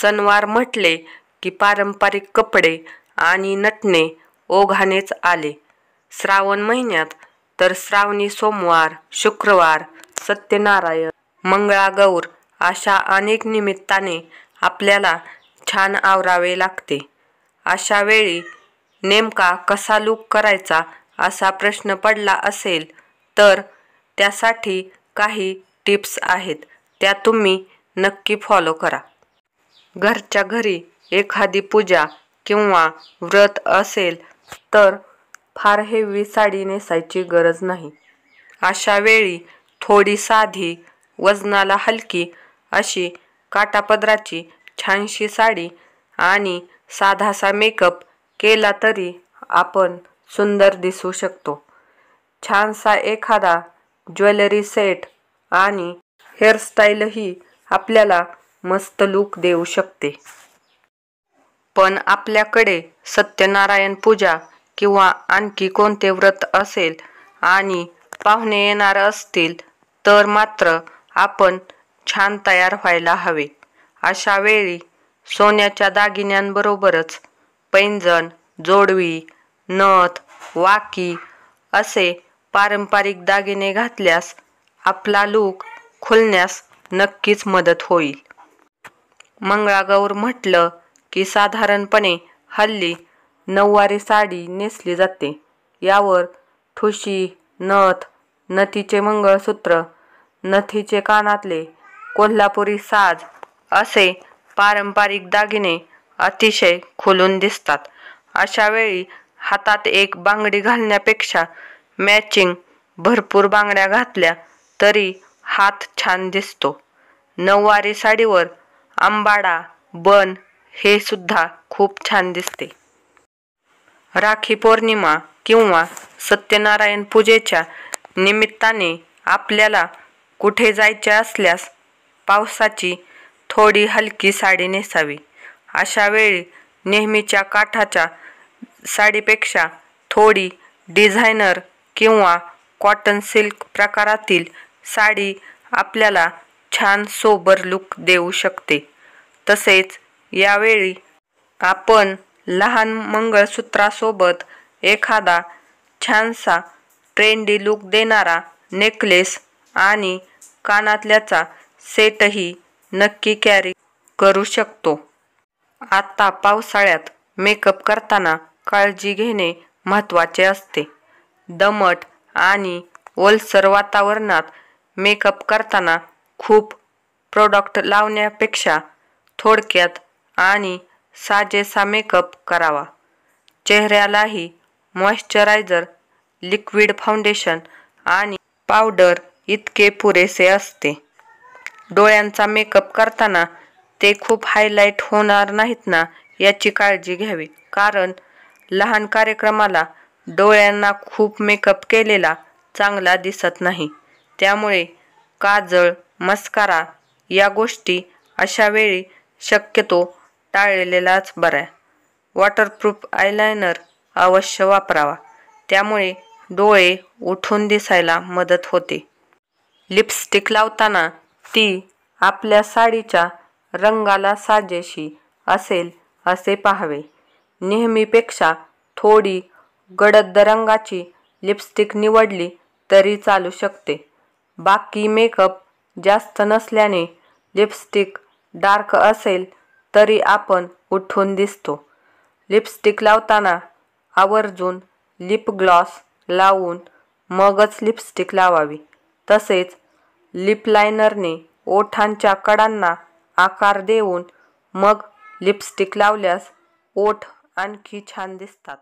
सणवार म्हटले की पारंपरिक कपडे आणि नटणे ओघानेच आले श्रावण महिन्यात तर श्रावणी सोमवार शुक्रवार सत्यनारायण मंगळागौर अशा अनेक निमित्ताने आपल्याला छान आवरावे लागते अशा वेळी नेमका कसा लूक करायचा असा प्रश्न पडला असेल तर त्यासाठी काही टिप्स आहेत त्या तुम्ही नक्की फॉलो करा घरच्या घरी एखादी पूजा किंवा व्रत असेल तर फार हेवी साडी नेसायची गरज नाही अशा वेळी थोडी साधी वजनाला हलकी अशी काटापदराची छानशी साडी आणि साधासा मेकअप केला तरी आपण सुंदर दिसू शकतो छानसा एखादा ज्वेलरी सेट आणि हेअरस्टाईलही आपल्याला मस्त लूक देऊ शकते पण आपल्याकडे सत्यनारायण पूजा किंवा आणखी कोणते व्रत असेल आणि पाहुणे येणार असतील तर मात्र आपण छान तयार व्हायला हवे अशा वेळी सोन्याच्या दागिन्यांबरोबरच पैंजण जोडवी नथ वाकी असे पारंपरिक दागिने घातल्यास आपला लूक खुलण्यास नक्कीच मदत होईल मंगळागौर म्हटलं की साधारणपणे हल्ली नऊवारी साडी नेसली जाते यावर ठुशी नथ नथीचे मंगळसूत्र नथीचे कानातले कोल्हापुरी साज असे पारंपरिक दागिने अतिशय खुलून दिसतात अशा वेळी हातात एक बांगडी घालण्यापेक्षा मॅचिंग भरपूर बांगड्या घातल्या तरी हात छान दिसतो नऊवारी साडीवर आंबाडा बन हे सुद्धा खूप छान दिसते राखी पौर्णिमा किंवा सत्यनारायण पूजेच्या निमित्ताने आपल्याला कुठे जायचे असल्यास पावसाची थोडी हलकी साडी नेसावी अशा वेळी नेहमीच्या काठाच्या साडीपेक्षा थोडी डिझायनर किंवा कॉटन सिल्क प्रकारातील साडी आपल्याला छान सोबर लुक देऊ शकते तसेच यावेळी आपण लहान मंगळसूत्रासोबत एखादा छानसा ट्रेंडी लुक देणारा नेकलेस आणि कानातल्याचा सेटही नक्की कॅरी करू शकतो आत्ता पावसाळ्यात मेकअप करताना काळजी घेणे महत्त्वाचे असते दमट आणि ओलसर वातावरणात मेकअप करताना खूप प्रोडक्ट लावण्यापेक्षा थोडक्यात आणि साजेसा मेकअप करावा चेहऱ्यालाही मॉइश्चरायझर लिक्विड फाउंडेशन आणि पावडर इतके पुरेसे असते डोळ्यांचा मेकअप करताना ते खूप हायलाईट होणार नाहीत ना याची काळजी घ्यावी कारण लहान कार्यक्रमाला डोळ्यांना खूप मेकअप केलेला चांगला दिसत नाही त्यामुळे काजळ मस्कारा या गोष्टी अशा वेळी शक्यतो टाळलेलाच बरा वॉटरप्रूफ आयलायनर अवश्य वापरावा त्यामुळे डोळे उठून दिसायला मदत होते लिपस्टिक लावताना ती आपल्या साडीच्या रंगाला साजेशी असेल असे पाहावे नेहमीपेक्षा थोडी गडद रंगाची लिपस्टिक निवडली तरी चालू शकते बाकी मेकअप जास्त नसल्याने लिपस्टिक डार्क असेल तरी आपण उठून दिसतो लिपस्टिक लावताना आवर्जून लिप ग्लॉस लावून मगच लिपस्टिक लावावी तसेच लिप लायनरने ओठांच्या कडांना आकार देऊन मग लिपस्टिक लावल्यास ओठ आणखी छान दिसतात